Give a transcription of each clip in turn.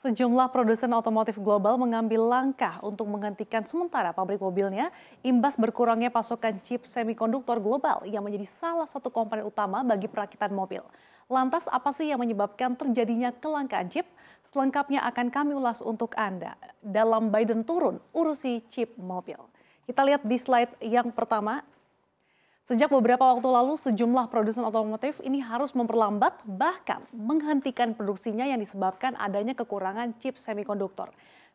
Sejumlah produsen otomotif global mengambil langkah untuk menghentikan sementara pabrik mobilnya imbas berkurangnya pasokan chip semikonduktor global yang menjadi salah satu komponen utama bagi perakitan mobil. Lantas apa sih yang menyebabkan terjadinya kelangkaan chip? Selengkapnya akan kami ulas untuk Anda dalam Biden turun urusi chip mobil. Kita lihat di slide yang pertama, Sejak beberapa waktu lalu, sejumlah produsen otomotif ini harus memperlambat, bahkan menghentikan produksinya yang disebabkan adanya kekurangan chip semikonduktor.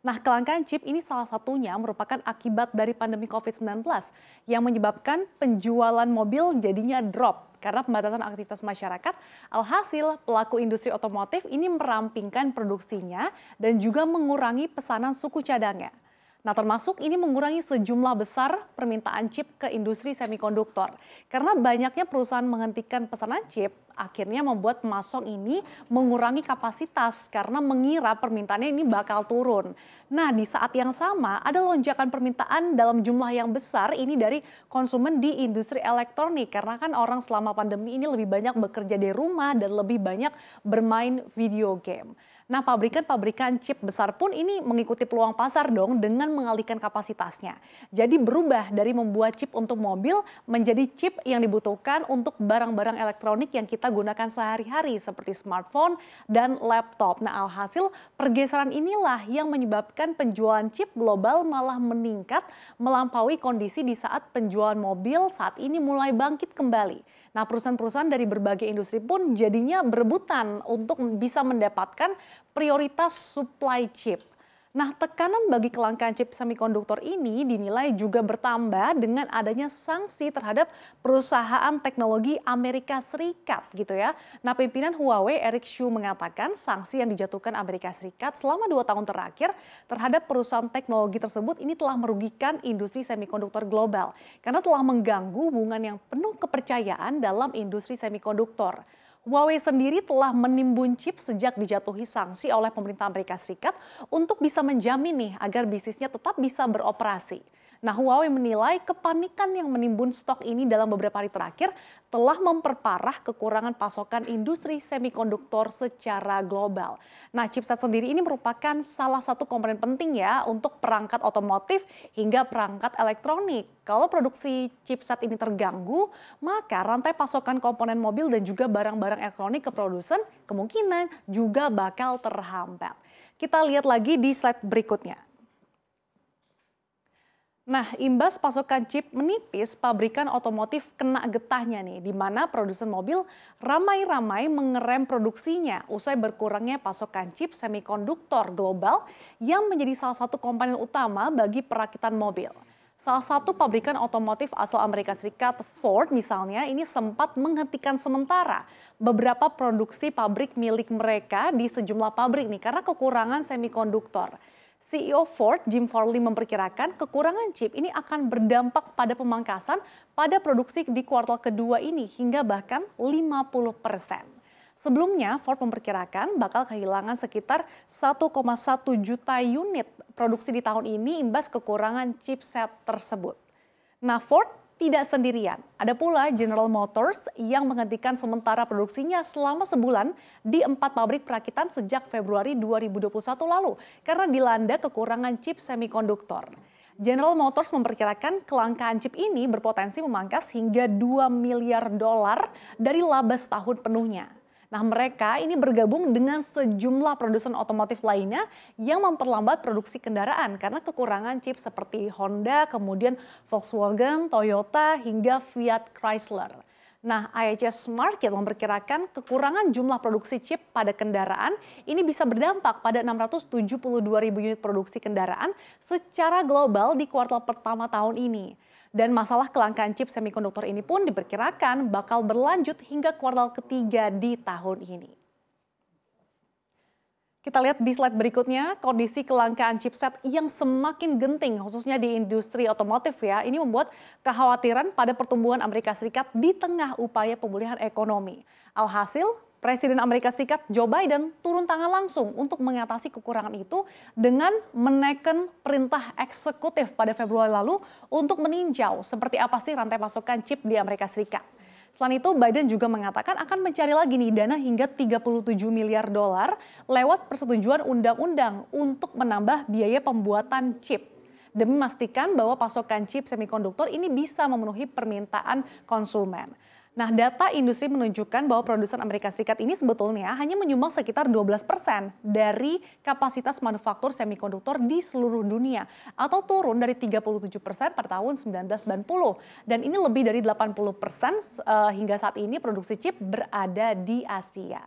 Nah, kelangkaan chip ini salah satunya merupakan akibat dari pandemi COVID-19 yang menyebabkan penjualan mobil jadinya drop karena pembatasan aktivitas masyarakat. Alhasil, pelaku industri otomotif ini merampingkan produksinya dan juga mengurangi pesanan suku cadangnya. Nah, termasuk ini mengurangi sejumlah besar permintaan chip ke industri semikonduktor. Karena banyaknya perusahaan menghentikan pesanan chip, akhirnya membuat pemasok ini mengurangi kapasitas karena mengira permintaannya ini bakal turun. Nah, di saat yang sama ada lonjakan permintaan dalam jumlah yang besar ini dari konsumen di industri elektronik karena kan orang selama pandemi ini lebih banyak bekerja di rumah dan lebih banyak bermain video game. Nah, pabrikan-pabrikan chip besar pun ini mengikuti peluang pasar dong dengan mengalihkan kapasitasnya. Jadi berubah dari membuat chip untuk mobil menjadi chip yang dibutuhkan untuk barang-barang elektronik yang kita gunakan sehari-hari seperti smartphone dan laptop. Nah, alhasil pergeseran inilah yang menyebabkan penjualan chip global malah meningkat melampaui kondisi di saat penjualan mobil saat ini mulai bangkit kembali. Nah perusahaan-perusahaan dari berbagai industri pun jadinya berebutan untuk bisa mendapatkan prioritas supply chip. Nah, tekanan bagi kelangkaan chip semikonduktor ini dinilai juga bertambah dengan adanya sanksi terhadap perusahaan teknologi Amerika Serikat gitu ya. Nah, pimpinan Huawei Eric Xu mengatakan sanksi yang dijatuhkan Amerika Serikat selama dua tahun terakhir terhadap perusahaan teknologi tersebut ini telah merugikan industri semikonduktor global karena telah mengganggu hubungan yang penuh kepercayaan dalam industri semikonduktor. Huawei sendiri telah menimbun chip sejak dijatuhi sanksi oleh pemerintah Amerika Serikat untuk bisa menjamin nih agar bisnisnya tetap bisa beroperasi. Nah, Huawei menilai kepanikan yang menimbun stok ini dalam beberapa hari terakhir telah memperparah kekurangan pasokan industri semikonduktor secara global. Nah, chipset sendiri ini merupakan salah satu komponen penting ya untuk perangkat otomotif hingga perangkat elektronik. Kalau produksi chipset ini terganggu, maka rantai pasokan komponen mobil dan juga barang-barang elektronik ke produsen kemungkinan juga bakal terhambat. Kita lihat lagi di slide berikutnya. Nah, imbas pasokan chip menipis, pabrikan otomotif kena getahnya nih, di mana produsen mobil ramai-ramai mengerem produksinya usai berkurangnya pasokan chip semikonduktor global yang menjadi salah satu komponen utama bagi perakitan mobil. Salah satu pabrikan otomotif asal Amerika Serikat, Ford misalnya, ini sempat menghentikan sementara beberapa produksi pabrik milik mereka di sejumlah pabrik nih karena kekurangan semikonduktor. CEO Ford, Jim Farley memperkirakan kekurangan chip ini akan berdampak pada pemangkasan pada produksi di kuartal kedua ini hingga bahkan 50 persen. Sebelumnya, Ford memperkirakan bakal kehilangan sekitar 1,1 juta unit produksi di tahun ini imbas kekurangan chipset tersebut. Nah, Ford tidak sendirian. Ada pula General Motors yang menghentikan sementara produksinya selama sebulan di empat pabrik perakitan sejak Februari 2021 lalu karena dilanda kekurangan chip semikonduktor. General Motors memperkirakan kelangkaan chip ini berpotensi memangkas hingga 2 miliar dolar dari laba setahun penuhnya. Nah mereka ini bergabung dengan sejumlah produsen otomotif lainnya yang memperlambat produksi kendaraan karena kekurangan chip seperti Honda, kemudian Volkswagen, Toyota, hingga Fiat Chrysler. Nah, IHS Market memperkirakan kekurangan jumlah produksi chip pada kendaraan ini bisa berdampak pada 672 ribu unit produksi kendaraan secara global di kuartal pertama tahun ini. Dan masalah kelangkaan chip semikonduktor ini pun diperkirakan bakal berlanjut hingga kuartal ketiga di tahun ini. Kita lihat di slide berikutnya, kondisi kelangkaan chipset yang semakin genting khususnya di industri otomotif ya. Ini membuat kekhawatiran pada pertumbuhan Amerika Serikat di tengah upaya pemulihan ekonomi. Alhasil, Presiden Amerika Serikat Joe Biden turun tangan langsung untuk mengatasi kekurangan itu dengan menaikkan perintah eksekutif pada Februari lalu untuk meninjau seperti apa sih rantai pasokan chip di Amerika Serikat. Selain itu, Biden juga mengatakan akan mencari lagi nih dana hingga 37 miliar dolar lewat persetujuan undang-undang untuk menambah biaya pembuatan chip demi memastikan bahwa pasokan chip semikonduktor ini bisa memenuhi permintaan konsumen. Nah, data industri menunjukkan bahwa produsen Amerika Serikat ini sebetulnya hanya menyumbang sekitar 12% dari kapasitas manufaktur semikonduktor di seluruh dunia atau turun dari 37% per tahun 1990. Dan ini lebih dari 80% eh, hingga saat ini produksi chip berada di Asia.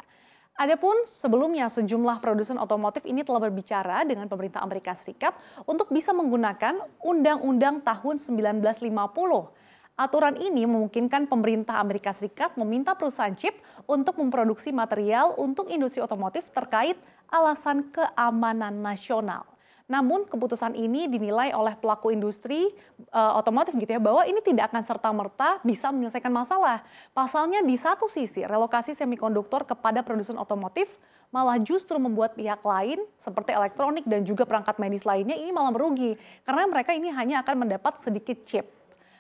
Adapun sebelumnya sejumlah produsen otomotif ini telah berbicara dengan pemerintah Amerika Serikat untuk bisa menggunakan Undang-Undang tahun 1950 Aturan ini memungkinkan pemerintah Amerika Serikat meminta perusahaan chip untuk memproduksi material untuk industri otomotif terkait alasan keamanan nasional. Namun keputusan ini dinilai oleh pelaku industri e, otomotif gitu ya bahwa ini tidak akan serta-merta bisa menyelesaikan masalah. Pasalnya di satu sisi relokasi semikonduktor kepada produsen otomotif malah justru membuat pihak lain seperti elektronik dan juga perangkat medis lainnya ini malah merugi karena mereka ini hanya akan mendapat sedikit chip.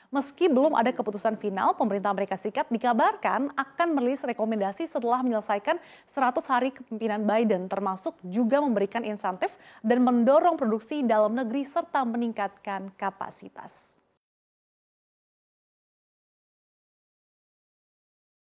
Meski belum ada keputusan final, pemerintah Amerika Serikat dikabarkan akan merilis rekomendasi setelah menyelesaikan 100 hari kepemimpinan Biden, termasuk juga memberikan insentif dan mendorong produksi dalam negeri serta meningkatkan kapasitas.